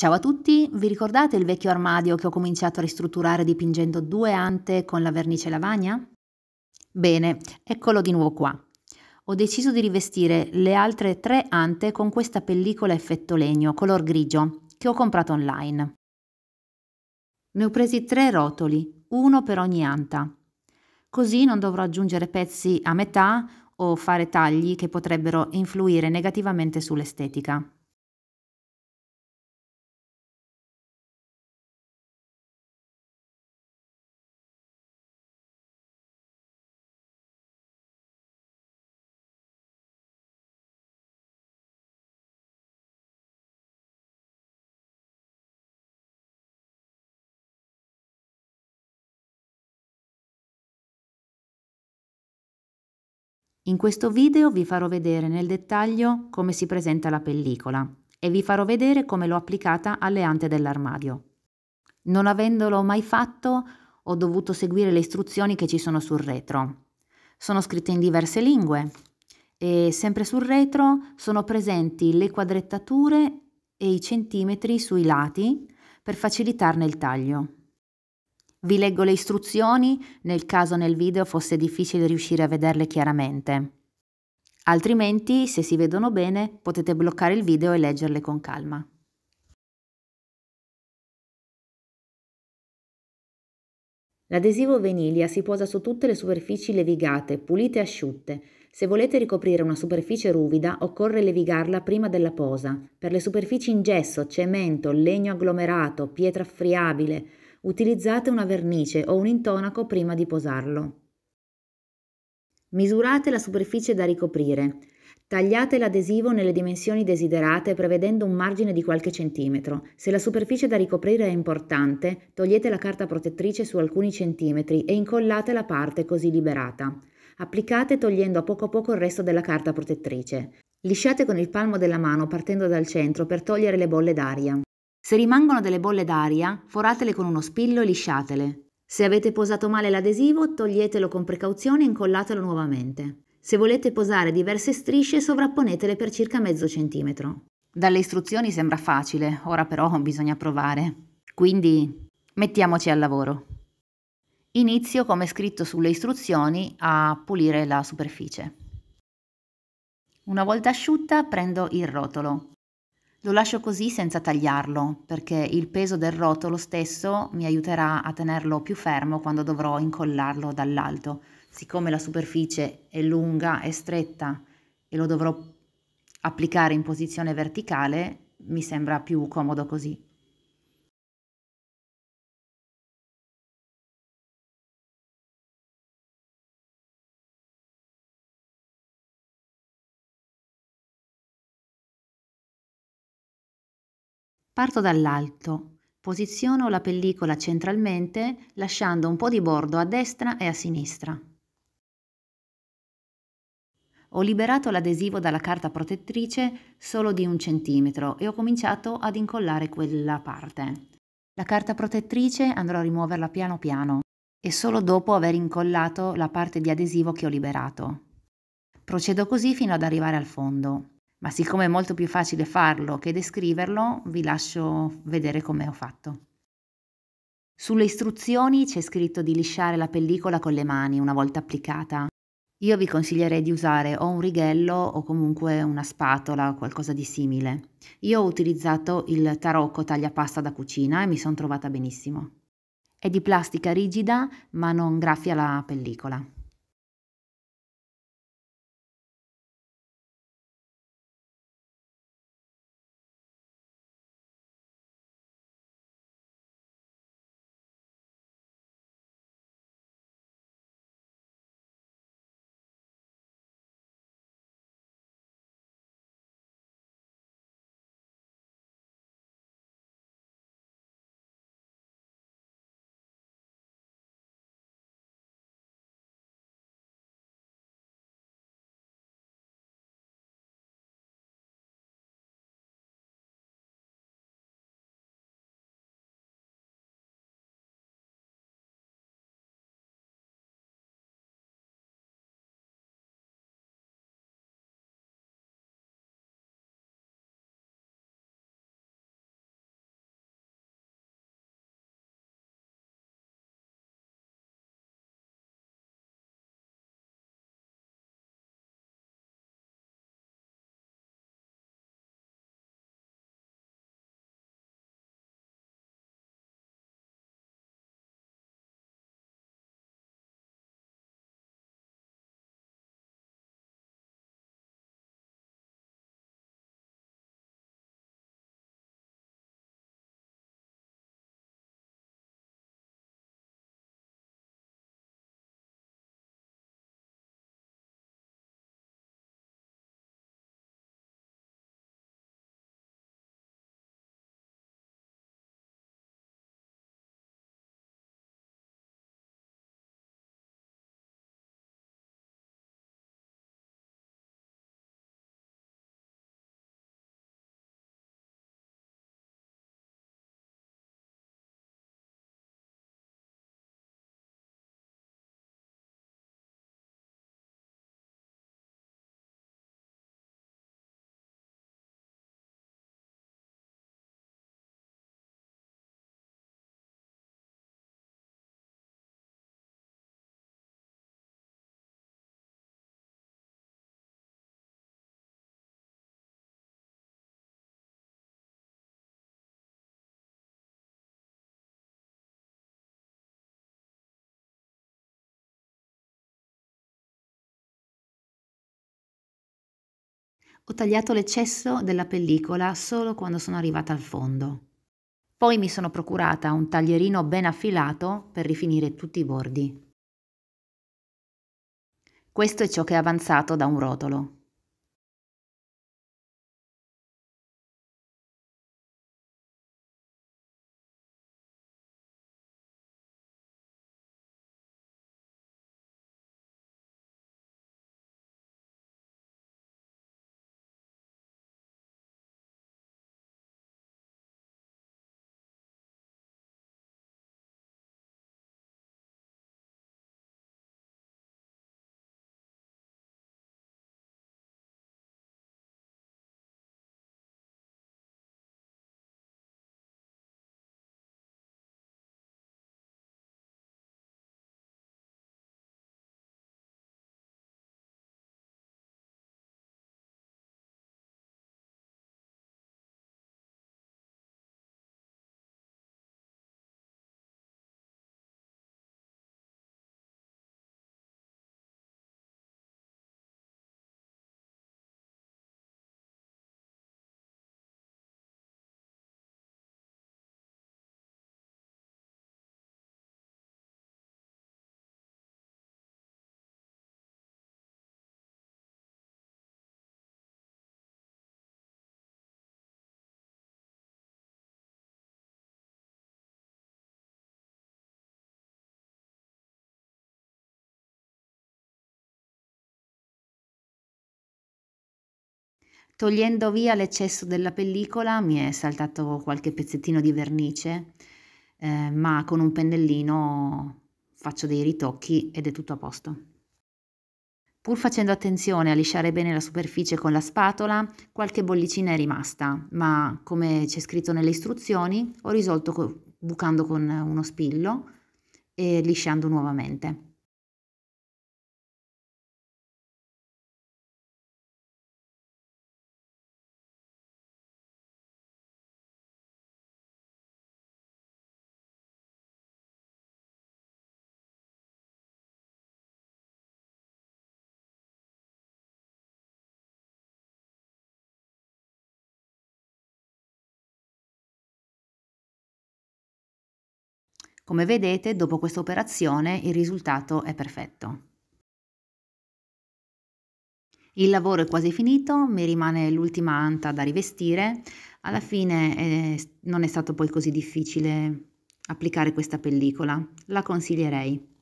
Ciao a tutti, vi ricordate il vecchio armadio che ho cominciato a ristrutturare dipingendo due ante con la vernice lavagna? Bene, eccolo di nuovo qua. Ho deciso di rivestire le altre tre ante con questa pellicola effetto legno color grigio che ho comprato online. Ne ho presi tre rotoli, uno per ogni anta. Così non dovrò aggiungere pezzi a metà o fare tagli che potrebbero influire negativamente sull'estetica. In questo video vi farò vedere nel dettaglio come si presenta la pellicola e vi farò vedere come l'ho applicata alle ante dell'armadio. Non avendolo mai fatto, ho dovuto seguire le istruzioni che ci sono sul retro. Sono scritte in diverse lingue e sempre sul retro sono presenti le quadrettature e i centimetri sui lati per facilitarne il taglio. Vi leggo le istruzioni nel caso nel video fosse difficile riuscire a vederle chiaramente. Altrimenti, se si vedono bene, potete bloccare il video e leggerle con calma. L'adesivo venilia si posa su tutte le superfici levigate, pulite e asciutte. Se volete ricoprire una superficie ruvida, occorre levigarla prima della posa. Per le superfici in gesso, cemento, legno agglomerato, pietra friabile, utilizzate una vernice o un intonaco prima di posarlo. Misurate la superficie da ricoprire. Tagliate l'adesivo nelle dimensioni desiderate prevedendo un margine di qualche centimetro. Se la superficie da ricoprire è importante, togliete la carta protettrice su alcuni centimetri e incollate la parte così liberata. Applicate togliendo a poco a poco il resto della carta protettrice. Lisciate con il palmo della mano partendo dal centro per togliere le bolle d'aria. Se rimangono delle bolle d'aria, foratele con uno spillo e lisciatele. Se avete posato male l'adesivo, toglietelo con precauzione e incollatelo nuovamente. Se volete posare diverse strisce, sovrapponetele per circa mezzo centimetro. Dalle istruzioni sembra facile, ora però bisogna provare. Quindi mettiamoci al lavoro. Inizio, come scritto sulle istruzioni, a pulire la superficie. Una volta asciutta prendo il rotolo. Lo lascio così senza tagliarlo, perché il peso del rotolo stesso mi aiuterà a tenerlo più fermo quando dovrò incollarlo dall'alto. Siccome la superficie è lunga e stretta e lo dovrò applicare in posizione verticale, mi sembra più comodo così. Parto dall'alto, posiziono la pellicola centralmente lasciando un po' di bordo a destra e a sinistra. Ho liberato l'adesivo dalla carta protettrice solo di un centimetro e ho cominciato ad incollare quella parte. La carta protettrice andrò a rimuoverla piano piano e solo dopo aver incollato la parte di adesivo che ho liberato. Procedo così fino ad arrivare al fondo ma siccome è molto più facile farlo che descriverlo, vi lascio vedere come ho fatto. Sulle istruzioni c'è scritto di lisciare la pellicola con le mani una volta applicata. Io vi consiglierei di usare o un righello o comunque una spatola o qualcosa di simile. Io ho utilizzato il tarocco tagliapasta da cucina e mi sono trovata benissimo. È di plastica rigida ma non graffia la pellicola. Ho tagliato l'eccesso della pellicola solo quando sono arrivata al fondo. Poi mi sono procurata un taglierino ben affilato per rifinire tutti i bordi. Questo è ciò che è avanzato da un rotolo. Togliendo via l'eccesso della pellicola mi è saltato qualche pezzettino di vernice, eh, ma con un pennellino faccio dei ritocchi ed è tutto a posto. Pur facendo attenzione a lisciare bene la superficie con la spatola, qualche bollicina è rimasta, ma come c'è scritto nelle istruzioni, ho risolto bucando con uno spillo e lisciando nuovamente. Come vedete, dopo questa operazione il risultato è perfetto. Il lavoro è quasi finito, mi rimane l'ultima anta da rivestire. Alla fine eh, non è stato poi così difficile applicare questa pellicola, la consiglierei.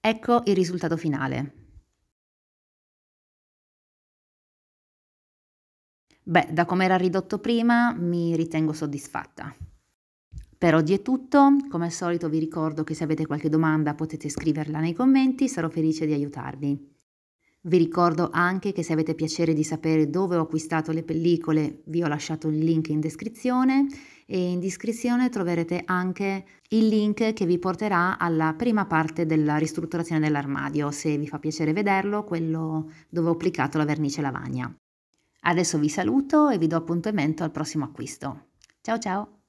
Ecco il risultato finale. Beh, da come era ridotto prima mi ritengo soddisfatta. Per oggi è tutto, come al solito vi ricordo che se avete qualche domanda potete scriverla nei commenti, sarò felice di aiutarvi. Vi ricordo anche che se avete piacere di sapere dove ho acquistato le pellicole vi ho lasciato il link in descrizione e in descrizione troverete anche il link che vi porterà alla prima parte della ristrutturazione dell'armadio, se vi fa piacere vederlo, quello dove ho applicato la vernice lavagna. Adesso vi saluto e vi do appuntamento al prossimo acquisto. Ciao ciao!